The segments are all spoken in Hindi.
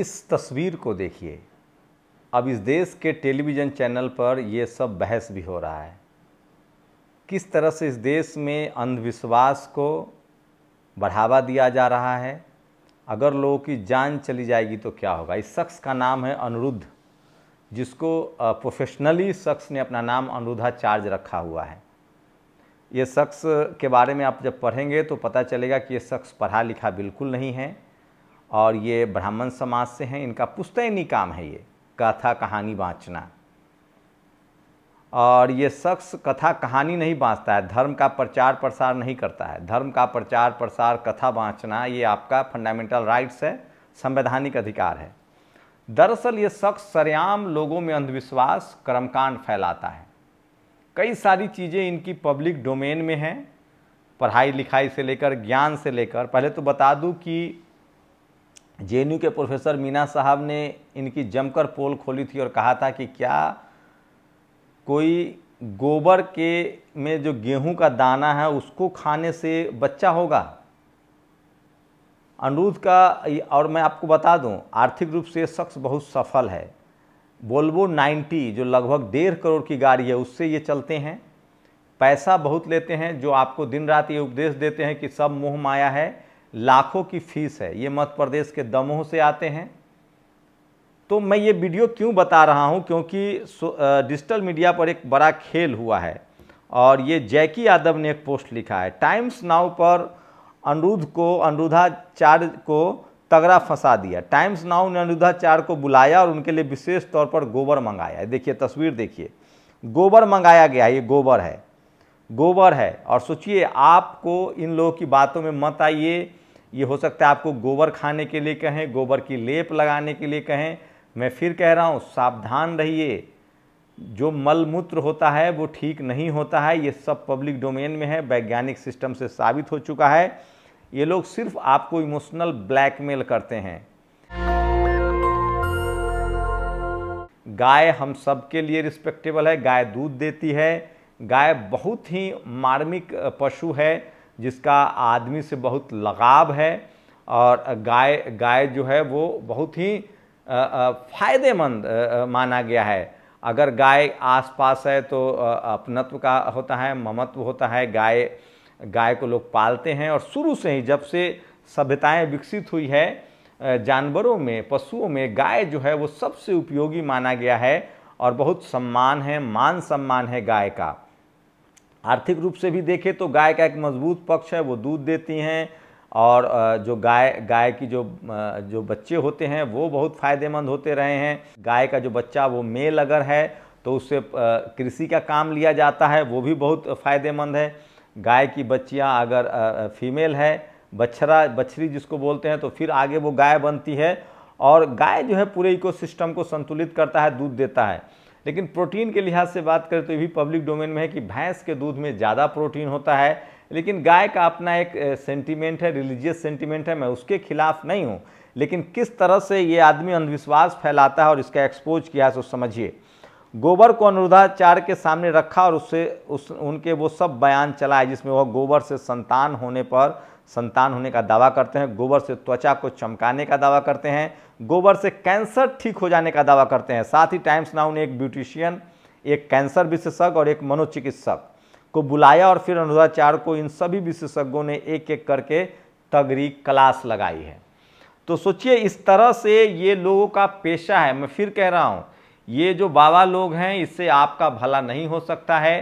इस तस्वीर को देखिए अब इस देश के टेलीविज़न चैनल पर ये सब बहस भी हो रहा है किस तरह से इस देश में अंधविश्वास को बढ़ावा दिया जा रहा है अगर लोगों की जान चली जाएगी तो क्या होगा इस शख्स का नाम है अनुरुद्ध जिसको प्रोफेशनली शख्स ने अपना नाम चार्ज रखा हुआ है ये शख्स के बारे में आप जब पढ़ेंगे तो पता चलेगा कि ये शख्स पढ़ा लिखा बिल्कुल नहीं है और ये ब्राह्मण समाज से हैं इनका पुस्तैनी काम है ये कथा कहानी बाँचना और ये शख्स कथा कहानी नहीं बाँचता है धर्म का प्रचार प्रसार नहीं करता है धर्म का प्रचार प्रसार कथा बाँचना ये आपका फंडामेंटल राइट्स है संवैधानिक अधिकार है दरअसल ये शख्स सरेआम लोगों में अंधविश्वास कर्मकांड फैलाता है कई सारी चीज़ें इनकी पब्लिक डोमेन में हैं पढ़ाई लिखाई से लेकर ज्ञान से लेकर पहले तो बता दूं कि जे के प्रोफेसर मीना साहब ने इनकी जमकर पोल खोली थी और कहा था कि क्या कोई गोबर के में जो गेहूं का दाना है उसको खाने से बच्चा होगा अनुरोध का और मैं आपको बता दूं आर्थिक रूप से शख्स बहुत सफल है बोल्वो 90 जो लगभग डेढ़ करोड़ की गाड़ी है उससे ये चलते हैं पैसा बहुत लेते हैं जो आपको दिन रात ये उपदेश देते हैं कि सब मुँह माया है लाखों की फीस है ये मध्य प्रदेश के दमोह से आते हैं तो मैं ये वीडियो क्यों बता रहा हूँ क्योंकि डिजिटल मीडिया पर एक बड़ा खेल हुआ है और ये जैकी यादव ने एक पोस्ट लिखा है टाइम्स नाउ पर अनुरुद्ध को अनुरुद्धाचार्य को तगड़ा फंसा दिया टाइम्स नाउ ने अनुरुद्धाचार्य को बुलाया और उनके लिए विशेष तौर पर गोबर मंगाया देखिए तस्वीर देखिए गोबर मंगाया गया ये गोबर है गोबर है और सोचिए आपको इन लोगों की बातों में मत आइए ये हो सकता है आपको गोबर खाने के लिए कहें गोबर की लेप लगाने के लिए कहें मैं फिर कह रहा हूँ सावधान रहिए जो मलमूत्र होता है वो ठीक नहीं होता है ये सब पब्लिक डोमेन में है वैज्ञानिक सिस्टम से साबित हो चुका है ये लोग सिर्फ आपको इमोशनल ब्लैकमेल करते हैं गाय हम सब के लिए रिस्पेक्टेबल है गाय दूध देती है गाय बहुत ही मार्मिक पशु है जिसका आदमी से बहुत लगाव है और गाय गाय जो है वो बहुत ही फ़ायदेमंद माना गया है अगर गाय आसपास है तो अपनत्व का होता है ममत्व होता है गाय गाय को लोग पालते हैं और शुरू से ही जब से सभ्यताएं विकसित हुई है जानवरों में पशुओं में गाय जो है वो सबसे उपयोगी माना गया है और बहुत सम्मान है मान सम्मान है गाय का आर्थिक रूप से भी देखें तो गाय का एक मजबूत पक्ष है वो दूध देती हैं और जो गाय गाय की जो जो बच्चे होते हैं वो बहुत फ़ायदेमंद होते रहे हैं गाय का जो बच्चा वो मेल अगर है तो उससे कृषि का काम लिया जाता है वो भी बहुत फ़ायदेमंद है गाय की बच्चियाँ अगर फीमेल है बछरा बछरी जिसको बोलते हैं तो फिर आगे वो गाय बनती है और गाय जो है पूरे इकोसिस्टम को संतुलित करता है दूध देता है लेकिन प्रोटीन के लिहाज से बात करें तो ये भी पब्लिक डोमेन में है कि भैंस के दूध में ज़्यादा प्रोटीन होता है लेकिन गाय का अपना एक सेंटीमेंट है रिलीजियस सेंटीमेंट है मैं उसके खिलाफ नहीं हूँ लेकिन किस तरह से ये आदमी अंधविश्वास फैलाता है और इसका एक्सपोज किया है तो समझिए गोबर को अनुरुद्धाचार के सामने रखा और उससे उस उनके वो सब बयान चलाए जिसमें वह गोबर से संतान होने पर संतान होने का दावा करते हैं गोबर से त्वचा को चमकाने का दावा करते हैं गोबर से कैंसर ठीक हो जाने का दावा करते हैं साथ ही टाइम्स नाउ ने एक ब्यूटिशियन एक कैंसर विशेषज्ञ और एक मनोचिकित्सक को बुलाया और फिर अनुराचार्य को इन सभी विशेषज्ञों ने एक एक करके तगड़ी क्लास लगाई है तो सोचिए इस तरह से ये लोगों का पेशा है मैं फिर कह रहा हूँ ये जो बाबा लोग हैं इससे आपका भला नहीं हो सकता है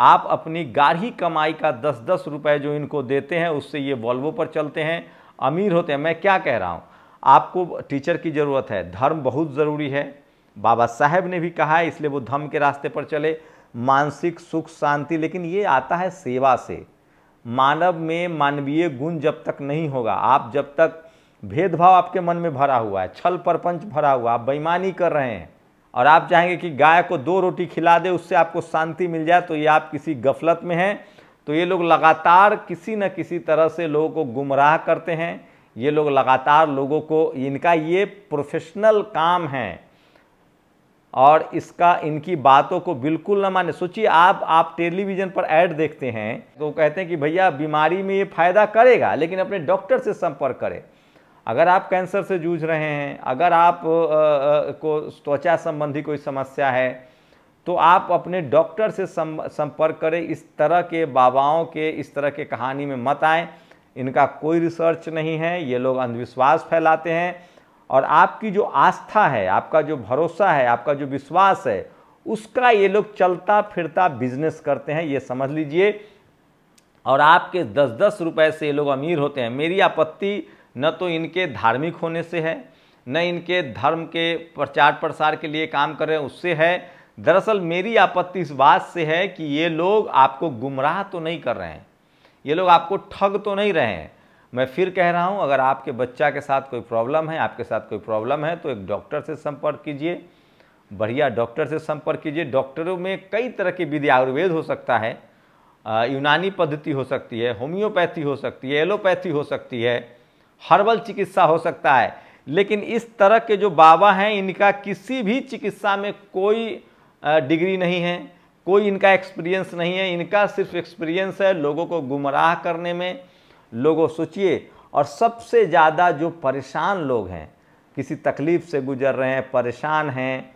आप अपनी गाढ़ी कमाई का दस दस रुपये जो इनको देते हैं उससे ये वॉल्वो पर चलते हैं अमीर होते हैं मैं क्या कह रहा हूँ आपको टीचर की ज़रूरत है धर्म बहुत ज़रूरी है बाबा साहेब ने भी कहा है इसलिए वो धर्म के रास्ते पर चले मानसिक सुख शांति लेकिन ये आता है सेवा से मानव में मानवीय गुण जब तक नहीं होगा आप जब तक भेदभाव आपके मन में भरा हुआ है छल परपंच भरा हुआ आप बेईमानी कर रहे हैं और आप चाहेंगे कि गाय को दो रोटी खिला दे उससे आपको शांति मिल जाए तो ये आप किसी गफलत में हैं तो ये लोग लगातार किसी न किसी तरह से लोगों को गुमराह करते हैं ये लोग लगातार लोगों को इनका ये प्रोफेशनल काम है और इसका इनकी बातों को बिल्कुल ना माने सोचिए आप आप टेलीविज़न पर ऐड देखते हैं तो कहते हैं कि भैया बीमारी में ये फ़ायदा करेगा लेकिन अपने डॉक्टर से संपर्क करें अगर आप कैंसर से जूझ रहे हैं अगर आप आ, आ, को त्वचा संबंधी कोई समस्या है तो आप अपने डॉक्टर से संपर्क करें इस तरह के बाबाओं के इस तरह के कहानी में मत आएँ इनका कोई रिसर्च नहीं है ये लोग अंधविश्वास फैलाते हैं और आपकी जो आस्था है आपका जो भरोसा है आपका जो विश्वास है उसका ये लोग चलता फिरता बिजनेस करते हैं ये समझ लीजिए और आपके दस दस रुपए से ये लोग अमीर होते हैं मेरी आपत्ति न तो इनके धार्मिक होने से है न इनके धर्म के प्रचार प्रसार के लिए काम कर रहे हैं उससे है दरअसल मेरी आपत्ति इस बात से है कि ये लोग आपको गुमराह तो नहीं कर रहे हैं ये लोग आपको ठग तो नहीं रहे हैं मैं फिर कह रहा हूँ अगर आपके बच्चा के साथ कोई प्रॉब्लम है आपके साथ कोई प्रॉब्लम है तो एक डॉक्टर से संपर्क कीजिए बढ़िया डॉक्टर से संपर्क कीजिए डॉक्टरों में कई तरह की विधि आयुर्वेद हो सकता है यूनानी पद्धति हो सकती है होम्योपैथी हो सकती है एलोपैथी हो सकती है हर्बल चिकित्सा हो सकता है लेकिन इस तरह के जो बाबा हैं इनका किसी भी चिकित्सा में कोई डिग्री नहीं है कोई इनका एक्सपीरियंस नहीं है इनका सिर्फ एक्सपीरियंस है लोगों को गुमराह करने में लोगों सोचिए और सबसे ज़्यादा जो परेशान लोग हैं किसी तकलीफ़ से गुजर रहे हैं परेशान हैं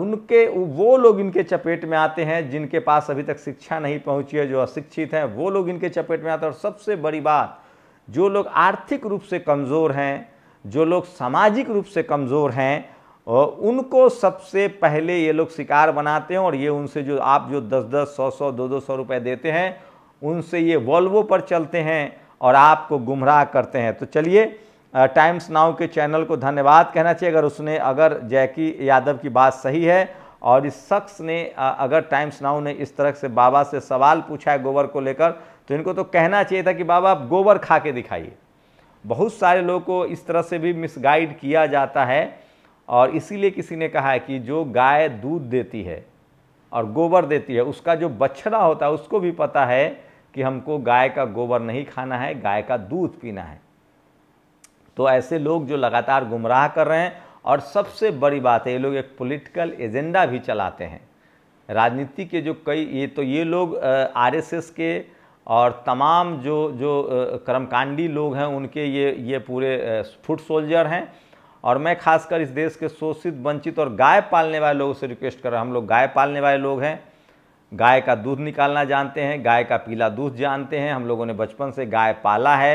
उनके वो लोग इनके चपेट में आते हैं जिनके पास अभी तक शिक्षा नहीं पहुंची है जो अशिक्षित हैं वो लोग इनके चपेट में आते हैं और सबसे बड़ी बात जो लोग आर्थिक रूप से कमज़ोर हैं जो लोग सामाजिक रूप से कमज़ोर हैं और उनको सबसे पहले ये लोग शिकार बनाते हैं और ये उनसे जो आप जो दस दस सौ सौ दो दो सौ रुपये देते हैं उनसे ये वॉल्वो पर चलते हैं और आपको गुमराह करते हैं तो चलिए टाइम्स नाउ के चैनल को धन्यवाद कहना चाहिए अगर उसने अगर जैकी यादव की बात सही है और इस शख्स ने अगर टाइम्स नाउ ने इस तरह से बाबा से सवाल पूछा है गोबर को लेकर तो इनको तो कहना चाहिए था कि बाबा आप गोबर खा के दिखाइए बहुत सारे लोगों को इस तरह से भी मिसगाइड किया जाता है और इसीलिए किसी ने कहा है कि जो गाय दूध देती है और गोबर देती है उसका जो बछड़ा होता है उसको भी पता है कि हमको गाय का गोबर नहीं खाना है गाय का दूध पीना है तो ऐसे लोग जो लगातार गुमराह कर रहे हैं और सबसे बड़ी बात है ये लोग एक पॉलिटिकल एजेंडा भी चलाते हैं राजनीति के जो कई ये तो ये लोग आरएसएस के और तमाम जो जो कर्मकांडी लोग हैं उनके ये ये पूरे फुट सोल्जर हैं और मैं खासकर इस देश के शोषित वंचित और गाय पालने वाले लोगों से रिक्वेस्ट कर रहा हूँ हम लोग गाय पालने वाले लोग हैं गाय का दूध निकालना जानते हैं गाय का पीला दूध जानते हैं हम लोगों ने बचपन से गाय पाला है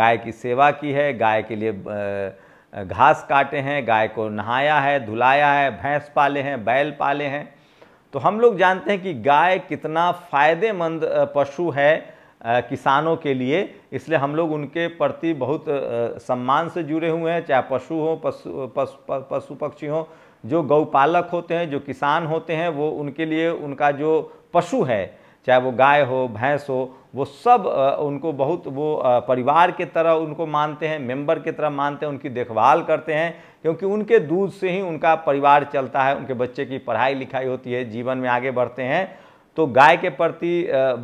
गाय की सेवा की है गाय के लिए आ, घास काटे हैं गाय को नहाया है धुलाया है भैंस पाले हैं बैल पाले हैं तो हम लोग जानते हैं कि गाय कितना फ़ायदेमंद पशु है किसानों के लिए इसलिए हम लोग उनके प्रति बहुत सम्मान से जुड़े हुए हैं चाहे पशु हो पशु पशु पशु पक्षी हों जो गौपालक होते हैं जो किसान होते हैं वो उनके लिए उनका जो पशु है चाहे वो गाय हो भैंस हो वो सब उनको बहुत वो परिवार के तरह उनको मानते हैं मेंबर के तरह मानते हैं उनकी देखभाल करते हैं क्योंकि उनके दूध से ही उनका परिवार चलता है उनके बच्चे की पढ़ाई लिखाई होती है जीवन में आगे बढ़ते हैं तो गाय के प्रति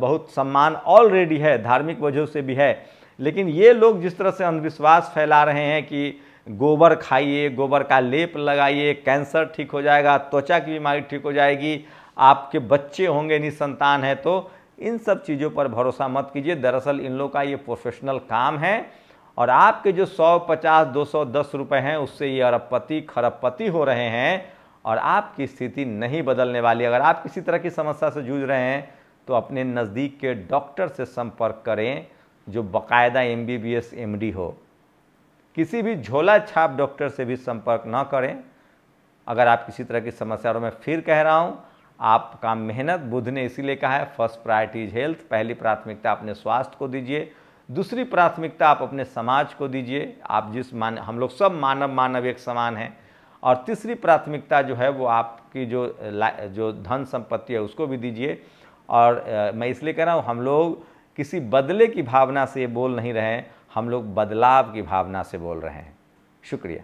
बहुत सम्मान ऑलरेडी है धार्मिक वजह से भी है लेकिन ये लोग जिस तरह से अंधविश्वास फैला रहे हैं कि गोबर खाइए गोबर का लेप लगाइए कैंसर ठीक हो जाएगा त्वचा की बीमारी ठीक हो जाएगी आपके बच्चे होंगे संतान है तो इन सब चीज़ों पर भरोसा मत कीजिए दरअसल इन लोग का ये प्रोफेशनल काम है और आपके जो पचास दो सौ दस रुपये हैं उससे ये अरबपति खरबपति हो रहे हैं और आपकी स्थिति नहीं बदलने वाली अगर आप किसी तरह की समस्या से जूझ रहे हैं तो अपने नज़दीक के डॉक्टर से संपर्क करें जो बाकायदा M B B S M D हो किसी भी झोला छाप डॉक्टर से भी संपर्क ना करें अगर आप किसी तरह की समस्या और मैं फिर कह रहा हूँ आपका मेहनत बुद्ध ने इसीलिए कहा है फर्स्ट प्रायोरिटी इज हेल्थ पहली प्राथमिकता अपने स्वास्थ्य को दीजिए दूसरी प्राथमिकता आप अपने समाज को दीजिए आप जिस मान हम लोग सब मानव मानव एक समान हैं और तीसरी प्राथमिकता जो है वो आपकी जो जो धन संपत्ति है उसको भी दीजिए और आ, मैं इसलिए कह रहा हूँ हम लोग किसी बदले की भावना से बोल नहीं रहे हैं हम लोग बदलाव की भावना से बोल रहे हैं शुक्रिया